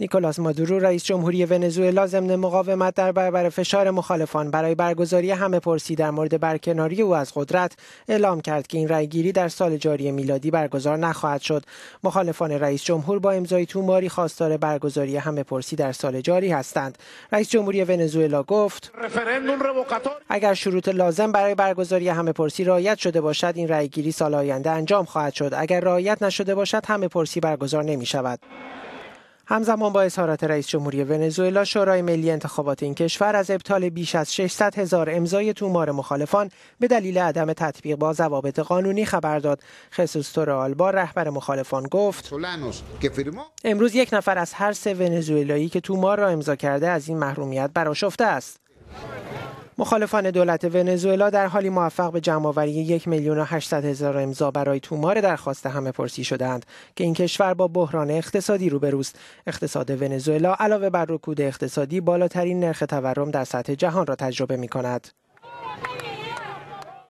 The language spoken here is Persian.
نیکولاس مادورو رئیس جمهوری ونزوئلا ضمن مقاومت در برابر فشار مخالفان برای برگزاری همه پرسی در مورد برکناری او از قدرت اعلام کرد که این رأیگیری در سال جاری میلادی برگزار نخواهد شد مخالفان رئیس جمهور با امضای توماری خواستار برگزاری همه پرسی در سال جاری هستند رئیس جمهوری ونزوئلا گفت اگر شروط لازم برای برگزاری همه پرسی رعایت شده باشد این رأیگیری سال آینده انجام خواهد شد اگر رعایت نشده باشد همه پرسی برگزار نمی شود همزمان با اظهارات رئیس جمهوری ونزوئلا شورای ملی انتخابات این کشور از ابطال بیش از 600 هزار امضای تومار مخالفان به دلیل عدم تطبیق با ضوابط قانونی خبر داد خصوص با رهبر مخالفان گفت امروز یک نفر از هر سه ونزوئلایی که تومار را امضا کرده از این محرومیت براشفته است مخالفان دولت ونزوئلا در حالی موفق به آوری یک میلیون و هشتصد هزار امضا برای تومار درخواست همه پرسی شدند که این کشور با بحران اقتصادی روبروست اقتصاد ونزوئلا علاوه بر رکود اقتصادی بالاترین نرخ تورم در سطح جهان را تجربه می کند